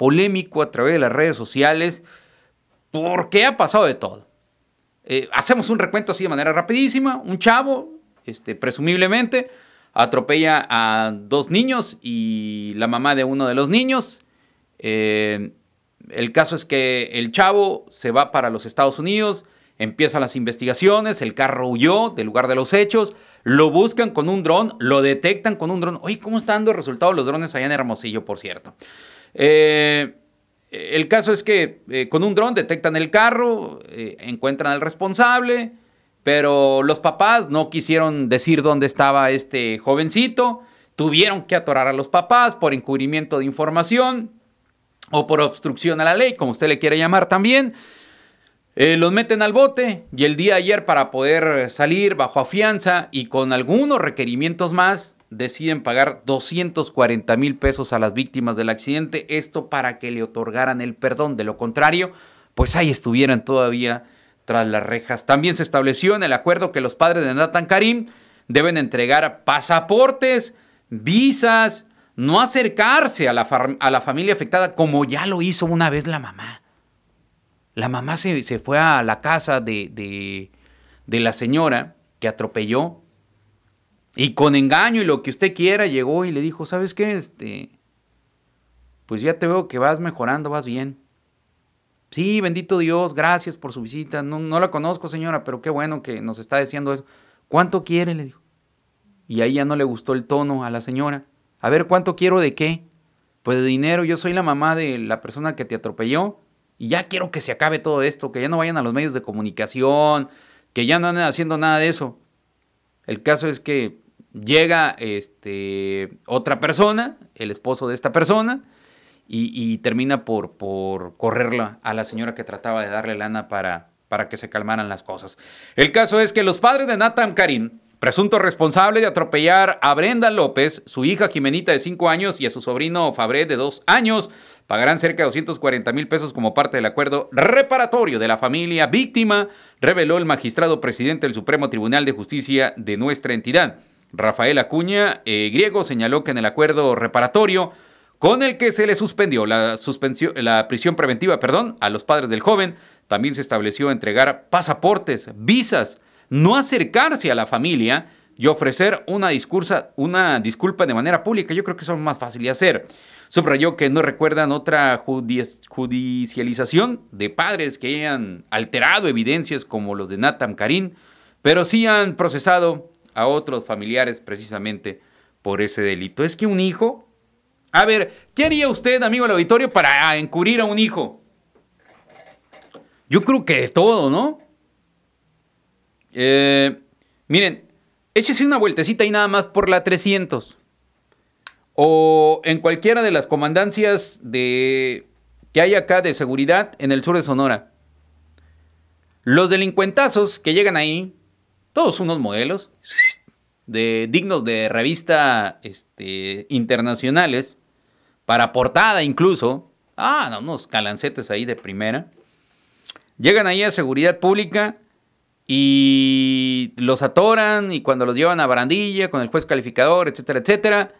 polémico a través de las redes sociales, porque ha pasado de todo. Eh, hacemos un recuento así de manera rapidísima. Un chavo, este, presumiblemente, atropella a dos niños y la mamá de uno de los niños. Eh, el caso es que el chavo se va para los Estados Unidos, empiezan las investigaciones, el carro huyó del lugar de los hechos, lo buscan con un dron, lo detectan con un dron. Oye, ¿cómo están dando resultados los drones allá en Hermosillo, por cierto? Eh, el caso es que eh, con un dron detectan el carro, eh, encuentran al responsable, pero los papás no quisieron decir dónde estaba este jovencito, tuvieron que atorar a los papás por encubrimiento de información o por obstrucción a la ley, como usted le quiere llamar también. los meten al bote y el día ayer para poder salir bajo afianza y con algunos requerimientos más, deciden pagar 240 mil pesos a las víctimas del accidente, esto para que le otorgaran el perdón, de lo contrario, pues ahí estuvieran todavía tras las rejas. También se estableció en el acuerdo que los padres de Nathan Karim deben entregar pasaportes, visas, no acercarse a la, a la familia afectada como ya lo hizo una vez la mamá. La mamá se, se fue a la casa de, de, de la señora que atropelló y con engaño y lo que usted quiera, llegó y le dijo, ¿sabes qué? Este, pues ya te veo que vas mejorando, vas bien. Sí, bendito Dios, gracias por su visita. No, no la conozco, señora, pero qué bueno que nos está diciendo eso. ¿Cuánto quiere? Le dijo. Y ahí ya no le gustó el tono a la señora. A ver, ¿cuánto quiero de qué? Pues de dinero, yo soy la mamá de la persona que te atropelló y ya quiero que se acabe todo esto, que ya no vayan a los medios de comunicación, que ya no anden haciendo nada de eso. El caso es que Llega este, otra persona, el esposo de esta persona, y, termina por, por correrla a la señora que trataba de darle lana para, para que se calmaran las cosas. El caso es que los padres de Nathan Karim, presunto responsable de atropellar a Brenda López, su hija Jimenita de 5 años y a su sobrino Fabré de 2 años, pagarán cerca de 240 mil pesos como parte del acuerdo reparatorio de la familia víctima, reveló el magistrado presidente del Supremo Tribunal de Justicia de nuestra entidad. Rafael Acuña eh, Griego señaló que en el acuerdo reparatorio con el que se le suspendió la, la prisión preventiva perdón, a los padres del joven, también se estableció entregar pasaportes, visas, no acercarse a la familia y ofrecer una, una disculpa de manera pública. Yo creo que eso es más fácil de hacer. Subrayó que no recuerdan otra judicialización de padres que hayan alterado evidencias como los de Natam Karim, pero sí han procesado a otros familiares precisamente por ese delito. Es que un hijo... A ver, ¿qué haría usted, amigo del auditorio, para ah, encubrir a un hijo? Yo creo que de todo, ¿no? Eh, miren, échese una vueltecita y nada más por la 300. O en cualquiera de las comandancias de, que hay acá de seguridad en el sur de Sonora. Los delincuentazos que llegan ahí todos unos modelos de, dignos de revista este, internacionales, para portada incluso. Ah, unos calancetes ahí de primera. Llegan ahí a seguridad pública y los atoran y cuando los llevan a barandilla con el juez calificador, etcétera, etcétera.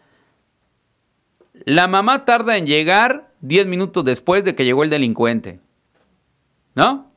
La mamá tarda en llegar 10 minutos después de que llegó el delincuente. ¿No?